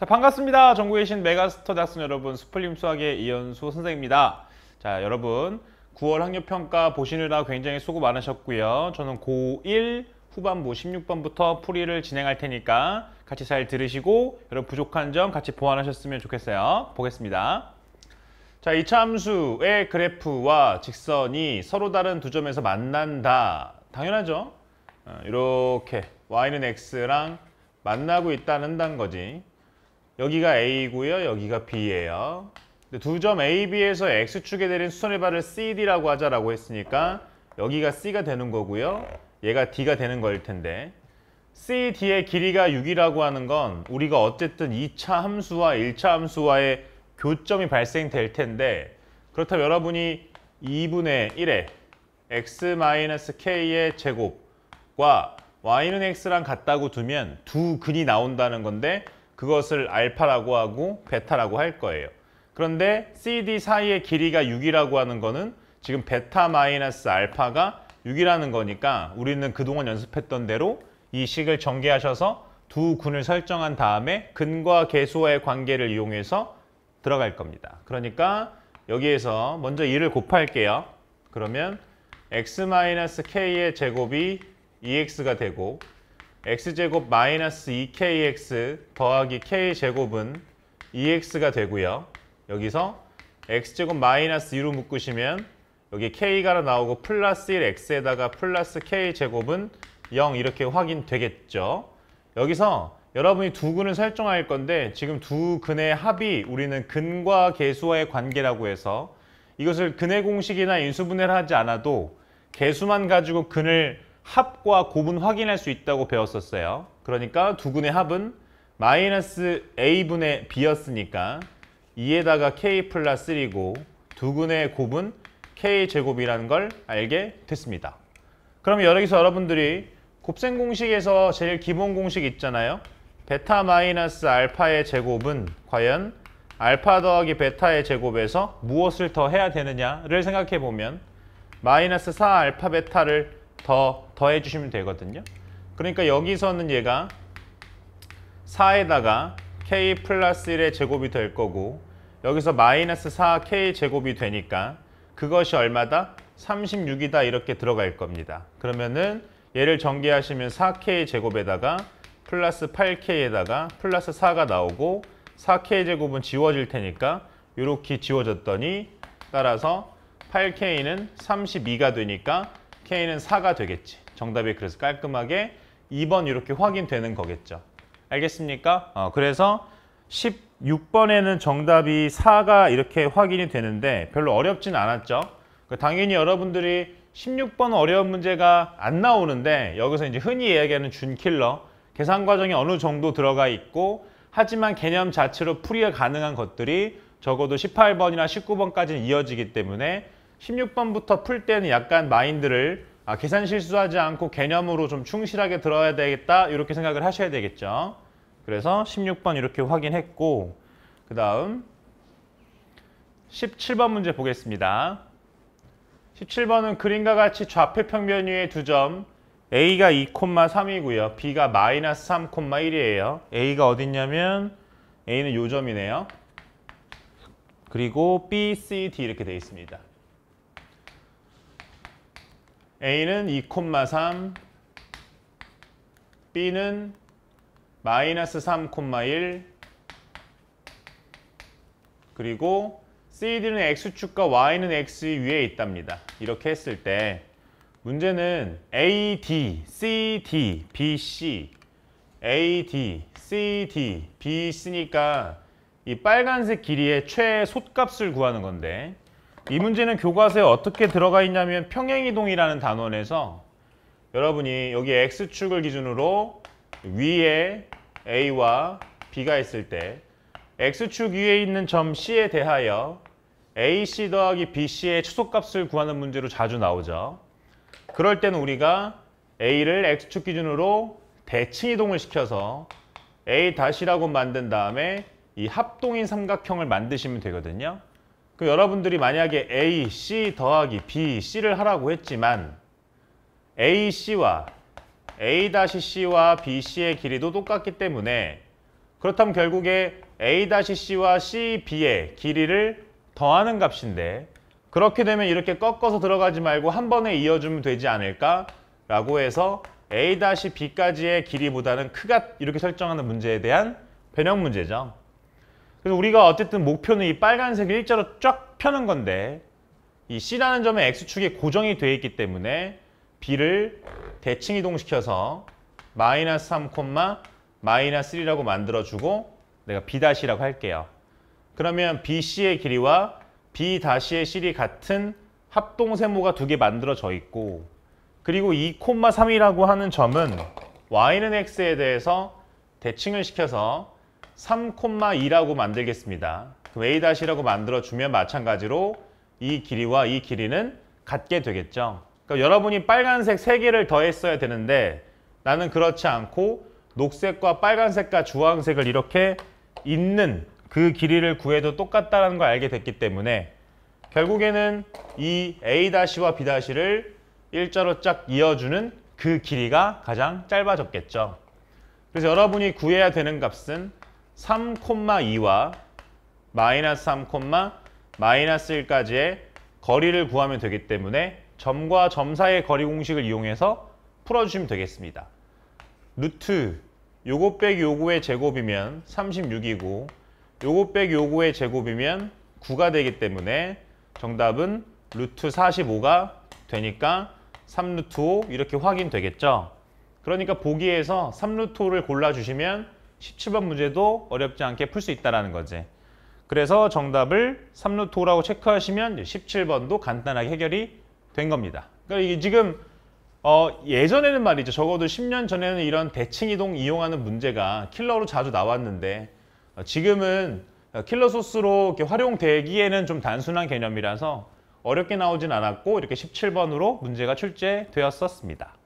자 반갑습니다. 전국에 계신 메가스터 대학생 여러분 스플림 수학의 이현수 선생입니다. 자 여러분 9월 학력평가 보시느라 굉장히 수고 많으셨고요. 저는 고1 후반부 16번부터 풀이를 진행할 테니까 같이 잘 들으시고 여러분 부족한 점 같이 보완하셨으면 좋겠어요. 보겠습니다. 자, 이차함수의 그래프와 직선이 서로 다른 두 점에서 만난다. 당연하죠. 어, 이렇게 y는 x랑 만나고 있다는 단 거지. 여기가 A고요. 이 여기가 B예요. 두 점 AB에서 X축에 내린 수선의발을 CD라고 하자라고 했으니까 여기가 C가 되는 거고요. 얘가 D가 되는 거일 텐데 CD의 길이가 6이라고 하는 건 우리가 어쨌든 2차 함수와 1차 함수와의 교점이 발생될 텐데 그렇다면 여러분이 2분의 1에 x-k의 제곱과 y는 x랑 같다고 두면 두 근이 나온다는 건데 그것을 알파라고 하고 베타라고 할 거예요. 그런데 CD 사이의 길이가 6이라고 하는 거는 지금 베타 마이너스 알파가 6이라는 거니까 우리는 그동안 연습했던 대로 이 식을 전개하셔서 두 군을 설정한 다음에 근과 개수와의 관계를 이용해서 들어갈 겁니다. 그러니까 여기에서 먼저 2를 곱할게요. 그러면 x-k의 제곱이 2x가 e 되고 x제곱 마이너스 2kx 더하기 k제곱은 2x가 e 되고요. 여기서 x제곱 마이너스 2로 묶으시면 여기 k가 나오고 플러스 1x에다가 플러스 k제곱은 0 이렇게 확인되겠죠. 여기서 여러분이 두 근을 설정할 건데 지금 두 근의 합이 우리는 근과 개수와의 관계라고 해서 이것을 근의 공식이나 인수분해를 하지 않아도 개수만 가지고 근을 합과 곱은 확인할 수 있다고 배웠었어요. 그러니까 두군의 합은 마이너스 a분의 b였으니까 2에다가 k 플러스 1이고 두군의 곱은 k제곱이라는 걸 알게 됐습니다. 그럼 여기서 여러분들이 곱셈 공식에서 제일 기본 공식 있잖아요. 베타 마이너스 알파의 제곱은 과연 알파 더하기 베타의 제곱에서 무엇을 더해야 되느냐를 생각해보면 마이너스 4 알파 베타를 더 더해 주시면 되거든요. 그러니까 여기서는 얘가 4에다가 k 플러스 1의 제곱이 될 거고 여기서 마이너스 4k 제곱이 되니까 그것이 얼마다? 36이다 이렇게 들어갈 겁니다. 그러면은 얘를 전개하시면 4k 제곱에다가 플러스 8k에다가 플러스 4가 나오고 4k 제곱은 지워질 테니까 이렇게 지워졌더니 따라서 8k는 32가 되니까 K는 4가 되겠지. 정답이 그래서 깔끔하게 2번 이렇게 확인되는 거겠죠. 알겠습니까? 어, 그래서 16번에는 정답이 4가 이렇게 확인이 되는데 별로 어렵진 않았죠. 그 당연히 여러분들이 16번 어려운 문제가 안 나오는데 여기서 이제 흔히 이야기하는 준킬러 계산 과정이 어느 정도 들어가 있고 하지만 개념 자체로 풀이가 가능한 것들이 적어도 18번이나 19번까지는 이어지기 때문에 16번부터 풀 때는 약간 마인드를 아, 계산 실수하지 않고 개념으로 좀 충실하게 들어야 되겠다 이렇게 생각을 하셔야 되겠죠. 그래서 16번 이렇게 확인했고 그 다음 17번 문제 보겠습니다. 17번은 그림과 같이 좌표 평면 위에 두점 A가 2,3이고요. B가 마이너스 3,1이에요. A가 어딨냐면 A는 요 점이네요. 그리고 B, C, D 이렇게 되어 있습니다. a는 2,3 b는 마이너스 3,1 그리고 cd는 x축과 y는 x 위에 있답니다. 이렇게 했을 때 문제는 AD, CD, BC AD, CD, BC니까 이 빨간색 길이의 최솟값을 구하는 건데 이 문제는 교과서에 어떻게 들어가 있냐면 평행이동이라는 단원에서 여러분이 여기 X축을 기준으로 위에 A와 B가 있을 때 X축 위에 있는 점 C에 대하여 AC 더하기 BC의 추속값을 구하는 문제로 자주 나오죠. 그럴 때는 우리가 A를 X축 기준으로 대칭이동을 시켜서 A-라고 만든 다음에 이 합동인 삼각형을 만드시면 되거든요. 그 여러분들이 만약에 A, C 더하기 B, C를 하라고 했지만 A, C와 A-C와 B, C의 길이도 똑같기 때문에 그렇다면 결국에 A-C와 C, B의 길이를 더하는 값인데 그렇게 되면 이렇게 꺾어서 들어가지 말고 한 번에 이어주면 되지 않을까? 라고 해서 A-B까지의 길이보다는 크가 이렇게 설정하는 문제에 대한 변형 문제죠. 그래서 우리가 어쨌든 목표는 이 빨간색을 일자로 쫙 펴는 건데 이 C라는 점의 X축이 고정이 되어 있기 때문에 B를 대칭 이동시켜서 마이너스 3, 마이너스 3라고 만들어주고 내가 B-라고 할게요. 그러면 BC의 길이와 B-의 실이 같은 합동세모가 두 개 만들어져 있고 그리고 2,3이라고 하는 점은 Y는 X에 대해서 대칭을 시켜서 3,2라고 만들겠습니다. 그럼 A-라고 만들어주면 마찬가지로 이 길이와 이 길이는 같게 되겠죠. 그러니까 여러분이 빨간색 3개를 더했어야 되는데 나는 그렇지 않고 녹색과 빨간색과 주황색을 이렇게 있는 그 길이를 구해도 똑같다는 걸 알게 됐기 때문에 결국에는 이 A-와 B-를 일자로 쫙 이어주는 그 길이가 가장 짧아졌겠죠. 그래서 여러분이 구해야 되는 값은 3,2와 마이너스 3, 마이너스 1까지의 거리를 구하면 되기 때문에 점과 점 사이의 거리 공식을 이용해서 풀어주시면 되겠습니다. 루트 요거 빼기 요거의 제곱이면 36이고 요거 빼기 요거의 제곱이면 9가 되기 때문에 정답은 루트 45가 되니까 3루트 5 이렇게 확인되겠죠. 그러니까 보기에서 3루트 5를 골라주시면 17번 문제도 어렵지 않게 풀 수 있다는 거지. 그래서 정답을 3루트 5라고 체크하시면 17번도 간단하게 해결이 된 겁니다. 그러니까 이게 지금 어, 예전에는 말이죠. 적어도 10년 전에는 이런 대칭이동 이용하는 문제가 킬러로 자주 나왔는데 어, 지금은 어, 킬러 소스로 이렇게 활용되기에는 좀 단순한 개념이라서 어렵게 나오진 않았고 이렇게 17번으로 문제가 출제되었었습니다.